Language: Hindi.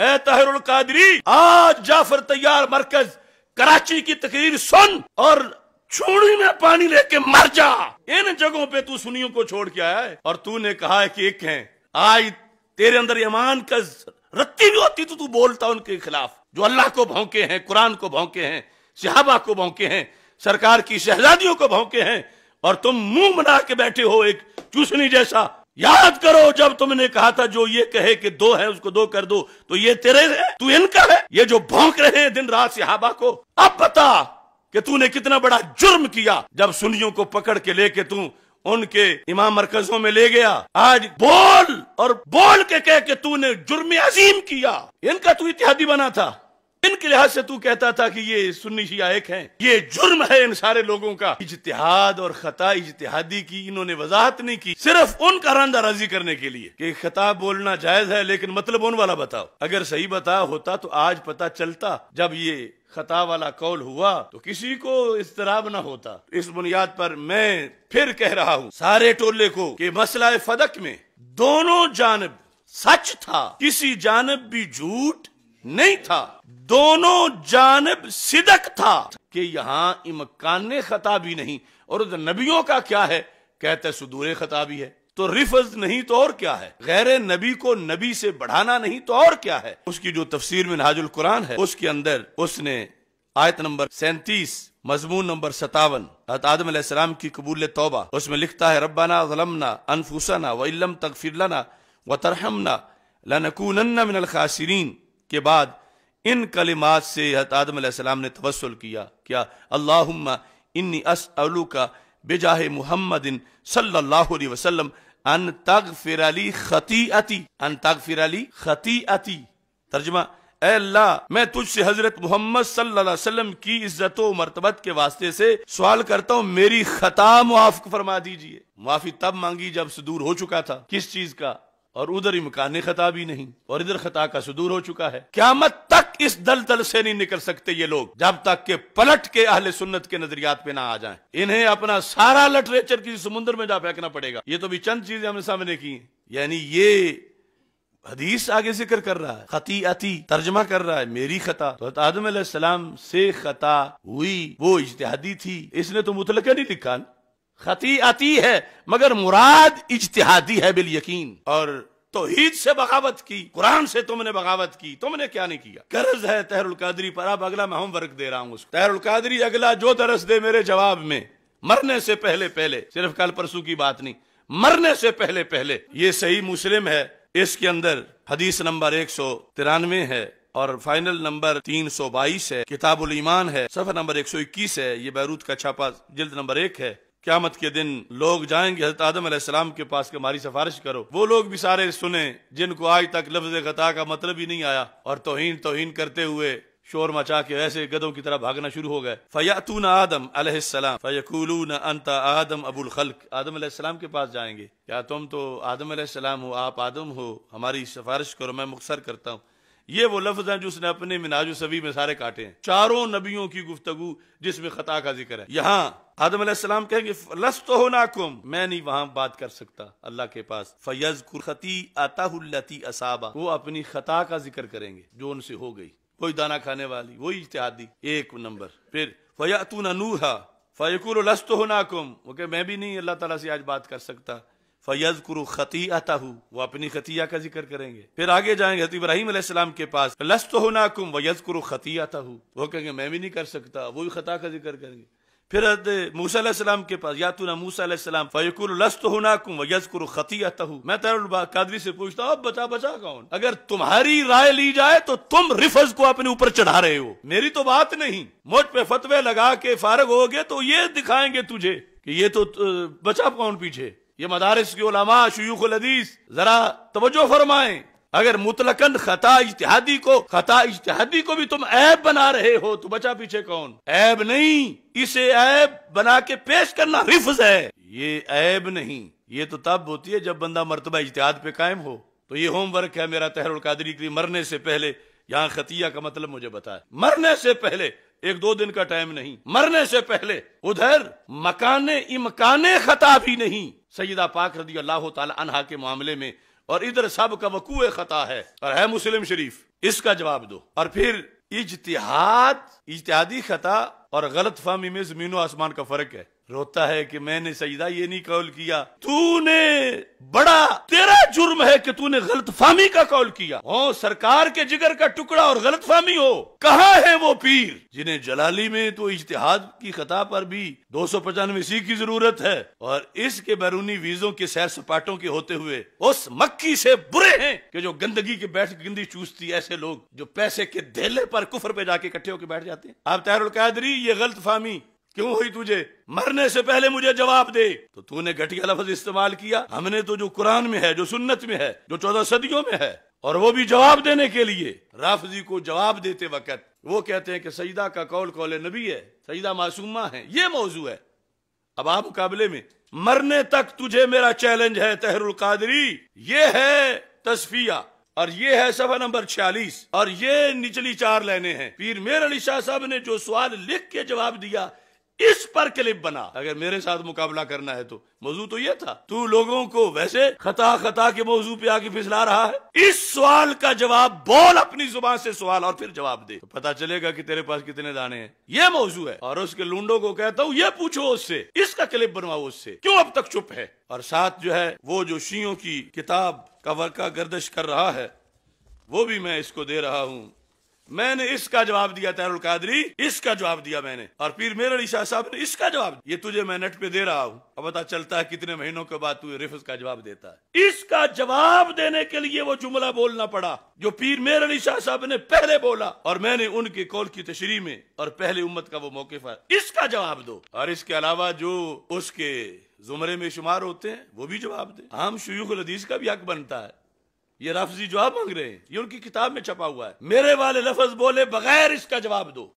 ए ताहिरुल कादरी आज जाफर तैयार मरकज कराची की तकरीर सुन और छोड़ी में पानी लेके मर जा इन जगहों पे तू सुनियों को छोड़ के आया है और तूने कहा है कि एक है आज तेरे अंदर ईमान का रत्ती भी होती तो तू बोलता उनके खिलाफ जो अल्लाह को भौंके हैं कुरान को भौंके हैं सिहाबा को भौंके हैं सरकार की शहजादियों को भौंके हैं और तुम मुंह बना के बैठे हो एक चूसनी जैसा याद करो जब तुमने कहा था जो ये कहे कि दो है उसको दो कर दो तो ये तेरे है तू इनका है ये जो भौंक रहे हैं दिन रात सिहाबा को अब बता कि तूने कितना बड़ा जुर्म किया जब सुनियों को पकड़ के लेके तू उनके इमाम मरकजों में ले गया आज बोल और बोल के कह के तूने जुर्म अजीम किया इनका तू इतिहादी बना था इनके लिहाज से तू कहता था कि ये सुन्नी शिया एक हैं ये जुर्म है इन सारे लोगों का इजतिहाद और खता इजतिहादी की इन्होंने वजाहत नहीं की सिर्फ उनका रंदा राजी करने के लिए कि खता बोलना जायज है लेकिन मतलब उन वाला बताओ अगर सही बता होता तो आज पता चलता जब ये खता वाला कौल हुआ तो किसी को इसतराब ना होता इस बुनियाद पर मैं फिर कह रहा हूँ सारे टोले को कि मसला फदक में दोनों जानब सच था किसी जानब भी झूठ नहीं था दोनों जानब सिदक था कि यहां इमकान खता भी नहीं और उधर नबियों का क्या है कहते सुदूर खता भी है तो रिफज नहीं तो और क्या है गैर नबी को नबी से बढ़ाना नहीं तो और क्या है उसकी जो तफसीर में नाजुल कुरान है उसके अंदर उसने आयत नंबर सैंतीस मजमून नंबर सतावन आदम की कबूल तोबा उसमें लिखता है रब्बाना गलमना अनफूसाना वम इलम तकफिर लना व तरहमना लनकून के बाद इन कलिमात से हत आदम ने तवसल किया क्या अल्लाह इन्नी अलू का बेजाह मुहम्मदिन सल्लल्लाहु अलैहि वसल्लम अन तग फिर अली खती अति अन तग फिर अली खती अति तर्जमा अल्लाह मैं तुझसे हजरत मोहम्मद सल्लम की इज्जत मरतबत के वास्ते से सवाल करता हूँ मेरी खता मुआफ फरमा दीजिए मुआफी तब मांगी जब सुदूर हो चुका था किस चीज का और उधर इमकान खता भी नहीं और इधर खता का सुदूर हो चुका है क्या मत तक इस दलदल से नहीं निकल सकते ये लोग जब तक के पलट के अहले सुन्नत के नजरियात पे ना आ जाएं इन्हें अपना सारा लिटरेचर किसी समुद्र में जा फेंकना पड़ेगा ये तो भी चंद चीजें हमने सामने की यानी ये हदीस आगे जिक्र कर रहा है खती आती तर्जमा कर रहा है मेरी खता तो आदम सलाम से खता हुई वो इजतहादी थी इसने तो मुतलक नहीं लिखा खती आती है मगर मुराद इजतहादी है बिल यकीन और तो तोहीद से बगावत की कुरान से तुमने बगावत की तुमने क्या नहीं किया कर्ज है तहरुल कादरी पर अब अगला मैं होमवर्क दे रहा हूँ तहरुल कादरी अगला जो दरस दे मेरे जवाब में मरने से पहले पहले सिर्फ कल परसू की बात नहीं मरने से पहले पहले ये सही मुस्लिम है इसके अंदर हदीस नंबर एक सौ तिरानवे है और फाइनल नंबर तीन सौ बाईस है किताबुल ईमान है सफर नंबर एक सौ इक्कीस है ये बैरूत का छापा जिल्द नंबर एक है क्यामत के दिन लोग जाएंगे हजरत आदम अलैहिस्सलाम के पास के हमारी सिफारिश करो वो लोग भी सारे सुने जिनको आज तक लफ्ज खता का मतलब ही नहीं आया और तोहन तोहिन करते हुए शोर मचा के ऐसे गदों की तरह भागना शुरू हो गए फयातून आदम अलैहिस्सलाम फयकूलून अंता आदम अबुल खल्क आदम अलैहिस्सलाम के पास जाएंगे क्या तुम तो आदम अलैहिस्सलाम हो आप आदम हो हमारी सिफारिश करो मैं मुखसर करता हूँ ये वो लफ्ज हैं जो उसने अपने मिनाज सभी में सारे काटे हैं चारों नबियों की गुफ्तगु जिसमें खता का जिक्र है यहाँ आदम सलाम कहेंगे लस तो हो नाकुम मैं नहीं वहां बात कर सकता अल्लाह के पास फैज कुरखती अताहुल्लती असाबा वो अपनी खता का जिक्र करेंगे जो उनसे हो गई वही दाना खाने वाली वही इतिहादी एक नंबर फिर तू नूहा फयकुर लस तो हो नाकुम वो मैं भी नहीं अल्लाह तला से आज बात कर सकता फैज कुरु खती आता हूँ वो अपनी खतिया का जिक्र करेंगे फिर आगे जाएंगे हजरत इब्राहिम अलैहिस्सलाम के पास लस्त तो होना कुम वज कुरु खती वो कहेंगे मैं भी नहीं कर सकता वो भी खता का जिक्र करेंगे फिर हजरत मूसा के पास या तू ना मूसा सलाम फयकुर लस्त होना कुम वज कुरु खती मैं कादरी से पूछता हूँ अब बचा बचा कौन अगर तुम्हारी राय ली जाए तो तुम रिफज को अपने ऊपर चढ़ा रहे हो मेरी तो बात नहीं मुझ पे फतवे लगा के फारग हो गए तो ये दिखाएंगे तुझे कि ये तो बचा कौन पीछे ये मदारस के उलमा शयूखलदीस जरा तवज्जो फरमाए अगर मुतलकन खता इजतहादी को खता इजतहादी को भी तुम ऐब बना रहे हो तो बचा पीछे कौन ऐब नहीं इसे ऐब बना के पेश करना रिफ्ज है ये ऐब नहीं ये तो तब होती है जब बंदा मरतबा इजतहाद पे कायम हो तो ये होमवर्क है मेरा तहरुल कादरी के लिए मरने से पहले यहाँ खतिया का मतलब मुझे बताए मरने से पहले एक दो दिन का टाइम नहीं मरने से पहले उधर मकाने इमकाने खता भी नहीं सईदा पाक रदी अल्लाह तहा के मामले में और इधर सब का वकू खता है और है मुस्लिम शरीफ इसका जवाब दो और फिर इजतिहाद इजतिहादी खता और गलत फहमी में जमीनों आसमान का फर्क है रोता है कि मैंने सजदा ये नहीं कौल किया तूने बड़ा तेरा जुर्म है कि तूने गलत फामी का कौल किया हो सरकार के जिगर का टुकड़ा और गलत फामी हो कहा है वो पीर जिन्हें जलाली में तो इश्तिहाद की खता पर भी दो सौ पचानवे सी की जरूरत है और इसके बैरूनी वीजों के सैर सपाटों के होते हुए उस मक्की से बुरे हैं कि जो गंदगी के बैठ गंदी चूसती ऐसे लोग जो पैसे के धेले पर कुफर पे जाके इकट्ठे होकर बैठ जाते हैं आप तहरुल कादरी ये गलत फामी क्यों हुई तुझे मरने से पहले मुझे जवाब दे तो तूने घटिया लफ्ज इस्तेमाल किया हमने तो जो कुरान में है जो सुन्नत में है जो चौदह सदियों में है और वो भी जवाब देने के लिए राफजी को जवाब देते वक्त वो कहते हैं कि सईदा का कौल कौल नबी है सईदा मासूमा है ये मौजू है अब आप मुकाबले में मरने तक तुझे मेरा चैलेंज है तहरुल कादरी ये है तस्फिया और ये है सफा नंबर छियालीस और ये निचली चार लाइने हैं पीर मेर अली शाह साहब ने जो सवाल लिख के जवाब दिया इस पर क्लिप बना अगर मेरे साथ मुकाबला करना है तो मौजू तो यह था तू लोगों को वैसे खता खता के मौजू पे आके फिसला रहा है इस सवाल का जवाब बोल अपनी जुबान से सवाल और फिर जवाब दे तो पता चलेगा कि तेरे पास कितने दाने हैं ये मौजू है और उसके लूडो को कहता हूँ ये पूछो उससे इसका क्लिप बनवाओ उससे क्यों अब तक चुप है और साथ जो है वो जो शियों की किताब का वर्का गर्दश कर रहा है वो भी मैं इसको दे रहा हूँ मैंने इसका जवाब दिया तैरुल कादरी इसका जवाब दिया मैंने और पीर मेरे अली शाह साहब ने इसका जवाब ये तुझे मैं नेट पे दे रहा हूँ अब पता चलता है कितने महीनों के बाद तू रिफ का जवाब देता है इसका जवाब देने के लिए वो जुमला बोलना पड़ा जो पीर मेरे अली शाह साहब ने पहले बोला और मैंने उनके कौल की तशरी में और पहले उम्मत का वो मौके पर इसका जवाब दो और इसके अलावा जो उसके जुमरे में शुमार होते हैं वो भी जवाब दे हम शयूख लदीज का भी हक बनता है ये रफजी जवाब मांग रहे हैं ये उनकी किताब में छपा हुआ है मेरे वाले लफज बोले बगैर इसका जवाब दो